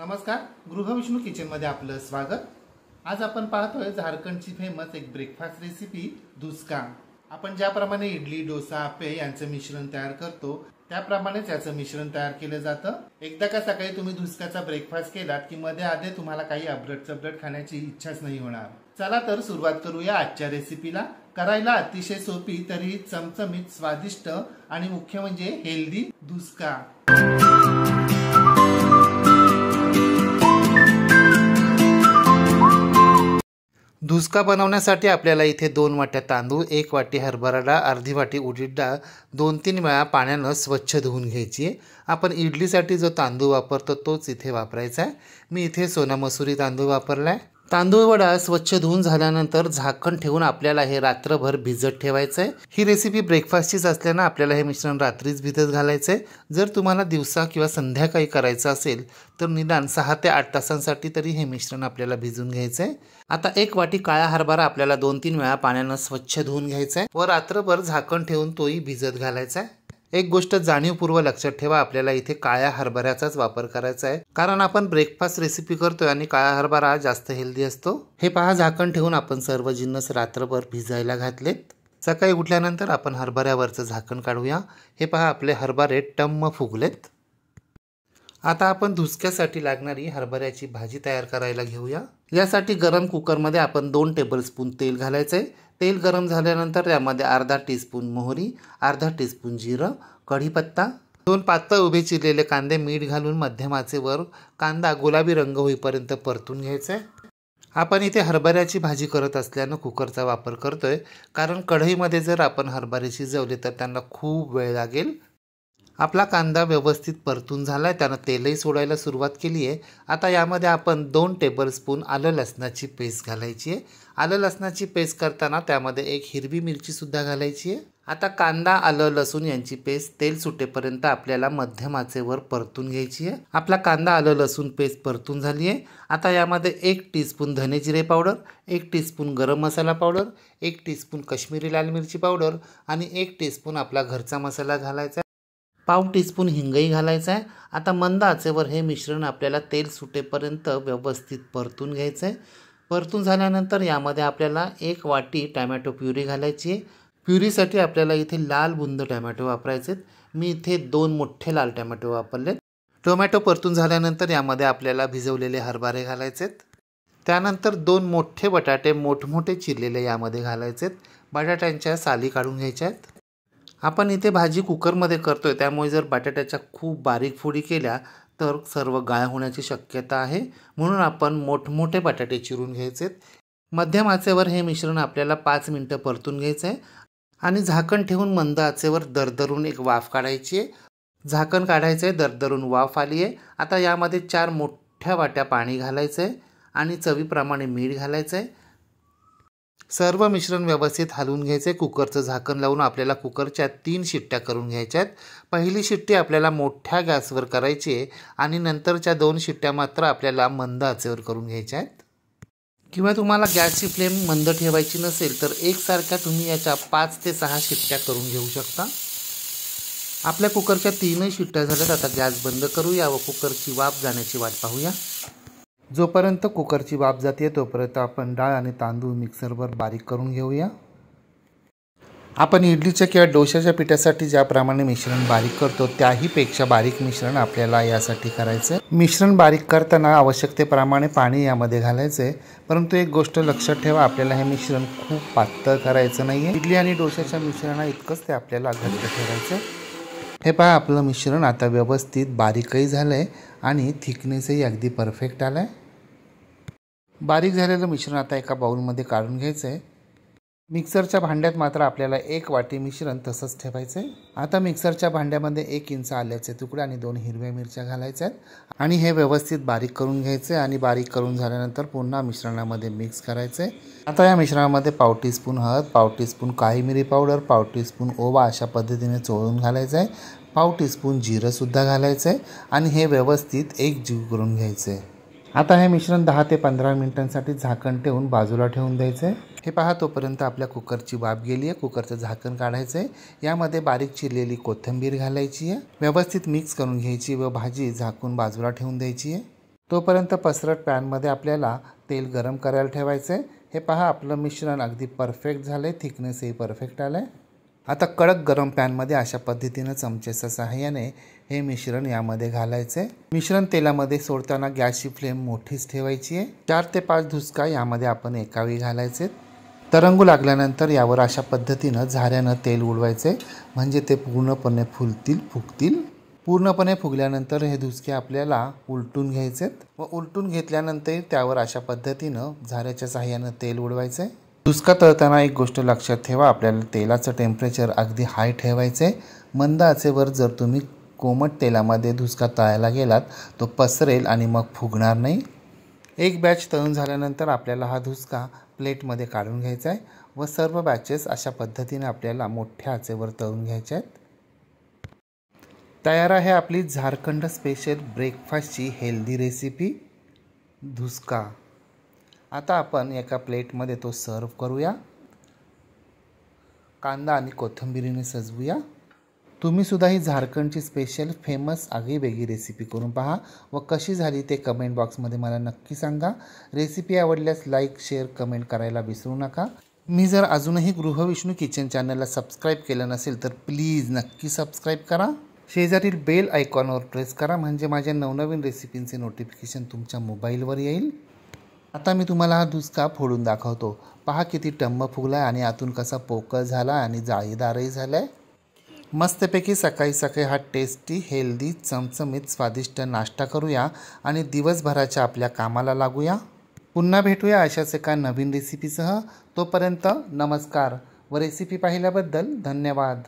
नमस्कार गृहविष्णू मध्ये आपलं स्वागत आज आपण पाहतोय झारखंडची फेमस एक ब्रेकफास्ट रेसिपी दुसका आपण ज्याप्रमाणे इडली डोसा पे यांचं मिश्रण तयार करतो त्याप्रमाणेच याचं मिश्रण तयार केलं जातं एकदा का सकाळी तुम्ही दुसकाचा ब्रेकफास्ट केलात की मध्ये आधी तुम्हाला काही अब्रट चब्रट खाण्याची इच्छाच नाही होणार चला तर सुरुवात करूया आजच्या रेसिपीला करायला अतिशय सोपी तरी चमचमीत स्वादिष्ट आणि मुख्य म्हणजे हेल्दी धुसका धुसका बनवण्यासाठी आपल्याला इथे दोन वाट्या तांदूळ एक वाटी हरभरा डाळ अर्धी वाटी उडीद डाळ दोन तीन वेळा पाण्यानं स्वच्छ धुवून घ्यायची आहे आपण इडलीसाठी जो तांदूळ वापरतो तोच इथे वापरायचा आहे मी इथे सोना तांदूळ वापरला आहे तांदूळ वडा स्वच्छ धुवून झाल्यानंतर झाकण ठेवून आपल्याला हे रात्रभर भिजत ठेवायचंय आहे ही रेसिपी ब्रेकफास्टचीच असल्यानं आपल्याला हे मिश्रण रात्रीच भिजत घालायचं आहे जर तुम्हाला दिवसा किंवा संध्याकाळी करायचं असेल तर निदान सहा ते आठ तासांसाठी तरी हे मिश्रण आपल्याला भिजून घ्यायचं आहे आता एक वाटी काळा हरभरा आपल्याला दोन तीन वेळा पाण्यानं स्वच्छ धुवून घ्यायचा आहे व रात्रभर झाकण ठेवून तोही भिजत घालायचा आहे एक गोष्ट जाणीवपूर्व लक्षात ठेवा आपल्याला इथे काळ्या हरभऱ्याचाच वापर करायचा आहे कारण आपण ब्रेकफास्ट रेसिपी करतोय आणि काळा हरभरा जास्त हेल्दी असतो हे पहा झाकण ठेवून आपण सर्व जिन्नस रात्रभर भिजायला घातलेत सकाळी उठल्यानंतर आपण हरभऱ्यावरचं झाकण काढूया हे पहा आपले हरभरे टम्म फुगलेत आता आपण धुसक्यासाठी लागणारी हरभऱ्याची भाजी तयार करायला घेऊया यासाठी गरम कुकरमध्ये आपण दोन टेबलस्पून तेल घालायचं आहे तेल गरम झाल्यानंतर त्यामध्ये अर्धा टीस्पून मोहरी अर्धा टीस्पून जिरं कढीपत्ता दोन पातळ उभे चिरलेले कांदे मीठ घालून मध्यमाचे वर कांदा गुलाबी रंग होईपर्यंत परतून घ्यायचा आहे आपण इथे हरभऱ्याची भाजी करत असल्यानं कुकरचा वापर करतोय कारण कढईमध्ये जर आपण हरभऱ्याची शिजवले तर त्यांना खूप वेळ लागेल आपला कांदा व्यवस्थित परतून झाला आहे त्यानं तेलही सोडायला सुरुवात केली आहे आता यामध्ये आपण दोन टेबलस्पून आलं लसणाची पेस्ट घालायची आहे आलं लसणाची पेस्ट करताना त्यामध्ये एक हिरवी मिरचीसुद्धा घालायची आहे आता कांदा आलं लसूण यांची पेस्ट तेल सुटेपर्यंत आपल्याला मध्यम आचेवर परतून घ्यायची आहे आपला कांदा आलं लसूण पेस्ट परतून झाली आहे आता यामध्ये एक टीस्पून धने जिरे पावडर एक टीस्पून गरम मसाला पावडर एक टीस्पून काश्मीरी लाल मिरची पावडर आणि एक टीस्पून आपला घरचा मसाला घालायचा पाव टीस्पून हिंगही घालायचं आहे आता मंद आचेवर हे मिश्रण आपल्याला तेल सुटेपर्यंत व्यवस्थित परतून घ्यायचं आहे परतून झाल्यानंतर यामध्ये आपल्याला एक वाटी टॅमॅटो प्युरी घालायची आहे प्युरीसाठी आपल्याला इथे लाल बुंद टॅमॅटो वापरायचे आहेत मी इथे दोन मोठे लाल टॅमॅटो वापरलेत टोमॅटो परतून झाल्यानंतर यामध्ये आपल्याला भिजवलेले हरभरे घालायचे आहेत त्यानंतर दोन मोठे बटाटे मोठमोठे चिरलेले यामध्ये घालायचे आहेत बटाट्यांच्या साली काढून घ्यायच्या आहेत आपण इथे भाजी कुकरमध्ये करतो आहे त्यामुळे जर बटाट्याच्या खूप बारीक फोडी केल्या तर सर्व गाळ होण्याची शक्यता आहे म्हणून आपण मोठमोठे बटाटे चिरून आहेत मध्यम आचेवर हे मिश्रण आपल्याला पाच मिनटं परतून घ्यायचं आहे आणि झाकण ठेवून मंद आचेवर दरदरून एक वाफ काढायची आहे झाकण काढायचं आहे दरदरून वाफ आली आहे आता यामध्ये चार मोठ्या वाट्या पाणी घालायचं आहे आणि चवीप्रमाणे मीठ घालायचं आहे सर्व मिश्रण व्यवस्थित हलवून घ्यायचे कुकरचं झाकण लावून आपल्याला कुकरच्या तीन शिट्ट्या करून घ्यायच्या आहेत पहिली शिट्टी आपल्याला मोठ्या गॅसवर करायची आहे आणि नंतरच्या दोन शिट्ट्या मात्र आपल्याला मंद आचेवर करून घ्यायच्या आहेत किंवा तुम्हाला गॅसची फ्लेम मंद ठेवायची नसेल तर एक एकसारख्या तुम्ही याच्या पाच ते सहा शिट्ट्या करून घेऊ शकता आपल्या कुकरच्या तीनही शिट्ट्या झाल्यात आता गॅस बंद करूया व कुकरची वाफ जाण्याची वाट पाहूया जोपर्यंत कुकरची वाफ जाते तोपर्यंत आपण डाळ आणि तांदूळ मिक्सरवर बारीक करून घेऊया आपण इडलीच्या किंवा डोशाच्या पिठासाठी ज्याप्रमाणे मिश्रण बारीक करतो त्याहीपेक्षा बारीक मिश्रण आपल्याला यासाठी करायचं आहे मिश्रण बारीक करताना आवश्यकतेप्रमाणे पाणी यामध्ये घालायचं आहे परंतु एक गोष्ट लक्षात ठेवा आपल्याला हे मिश्रण खूप पातळ करायचं नाही इडली आणि डोशाच्या मिश्रणा इतकंच ते आपल्याला घट्ट ठेवायचं हे पहा आपलं मिश्रण आता व्यवस्थित बारीकही झालं आहे आणि थिकनेसही अगदी परफेक्ट आलं आहे बारीक झालेलं मिश्रण आता एका बाउलमध्ये काढून घ्यायचं आहे मिक्सरच्या भांड्यात मात्र आपल्याला एक वाटी मिश्रण तसंच ठेवायचं आहे आता मिक्सरच्या भांड्यामध्ये एक इंच आल्याचे तुकडे आणि दोन हिरव्या मिरच्या घालायच्या आहेत आणि हे व्यवस्थित बारीक करून घ्यायचे आणि बारीक करून झाल्यानंतर पुन्हा मिश्रणामध्ये मिक्स करायचे आता या मिश्रणामध्ये पाव टीस्पून हळद पाव टीस्पून काळी मिरी पावडर पाव टीस्पून ओवा अशा पद्धतीने चोळून घालायचं आहे पाव टीस्पून जिरंसुद्धा घालायचं आहे आणि हे व्यवस्थित जीव करून घ्यायचं आहे आता हे मिश्रण दहा ते पंधरा मिनिटांसाठी झाकण ठेवून बाजूला ठेवून द्यायचं आहे हे पहा तोपर्यंत आपल्या कुकरची बाब गेली आहे कुकरचं झाकण काढायचं आहे यामध्ये बारीक चिरलेली कोथिंबीर घालायची आहे व्यवस्थित मिक्स करून घ्यायची व भाजी झाकून बाजूला ठेवून द्यायची आहे तोपर्यंत पसरट पॅनमध्ये आपल्याला तेल गरम करायला ठेवायचं आहे हे पहा आपलं मिश्रण अगदी परफेक्ट झालं आहे थिकनेसही परफेक्ट आलं आहे आता कडक गरम पॅनमध्ये अशा पद्धतीनं चमचेच्या सहाय्याने हे मिश्रण यामध्ये घालायचं आहे मिश्रण तेलामध्ये सोडताना गॅसची फ्लेम मोठीच ठेवायची आहे चार ते पाच धुसका यामध्ये आपण एकावी घालायचे तरंगू लागल्यानंतर यावर अशा पद्धतीनं झाऱ्यानं तेल उडवायचे म्हणजे ते पूर्णपणे फुलतील फुगतील पूर्णपणे फुगल्यानंतर हे धुसके आपल्याला उलटून घ्यायचेत व उलटून घेतल्यानंतर त्यावर अशा पद्धतीनं झाऱ्याच्या सहाय्यानं तेल उडवायचं आहे धुसका तळताना एक गोष्ट लक्षात ठेवा आपल्याला तेलाचं टेम्परेचर अगदी हाय ठेवायचं आहे मंद आचेवर जर तुम्ही कोमट तेलामध्ये धुसका तळायला गेलात तो पसरेल आणि मग फुगणार नाही एक बॅच तळून झाल्यानंतर आपल्याला हा धुसका प्लेटमध्ये काढून घ्यायचा आहे व सर्व बॅचेस अशा पद्धतीने आपल्याला मोठ्या आचेवर तळून घ्यायच्या आहेत तयार आहे आपली झारखंड स्पेशल ब्रेकफास्टची हेल्दी रेसिपी धुसका आता आपण एका प्लेटमध्ये तो सर्व करूया कांदा आणि कोथिंबिरीने सजवूया तुम्हीसुद्धा ही झारखंडची स्पेशल फेमस आगळीवेगळी रेसिपी करून पहा व कशी झाली ते कमेंट बॉक्समध्ये मला नक्की सांगा रेसिपी आवडल्यास लाईक शेअर कमेंट करायला विसरू नका मी जर अजूनही गृहविष्णू किचन चॅनलला सबस्क्राईब केलं नसेल तर प्लीज नक्की सबस्क्राईब करा शेजारील बेल आयकॉनवर प्रेस करा म्हणजे माझ्या नवनवीन रेसिपींचे नोटिफिकेशन तुमच्या मोबाईलवर येईल आता मी तुम्हाला हा दुसका फोडून दाखवतो पहा किती टम्म फुगला आहे आणि आतून कसा पोकळ झाला आणि जाळीदारही झाला आहे मस्तपैकी सकाळी सकाळी हा टेस्टी हेल्दी चमचमीत स्वादिष्ट नाश्ता करूया आणि दिवसभराच्या आपल्या कामाला लागूया पुन्हा भेटूया अशाच एका नवीन रेसिपीसह तोपर्यंत नमस्कार व रेसिपी पाहिल्याबद्दल धन्यवाद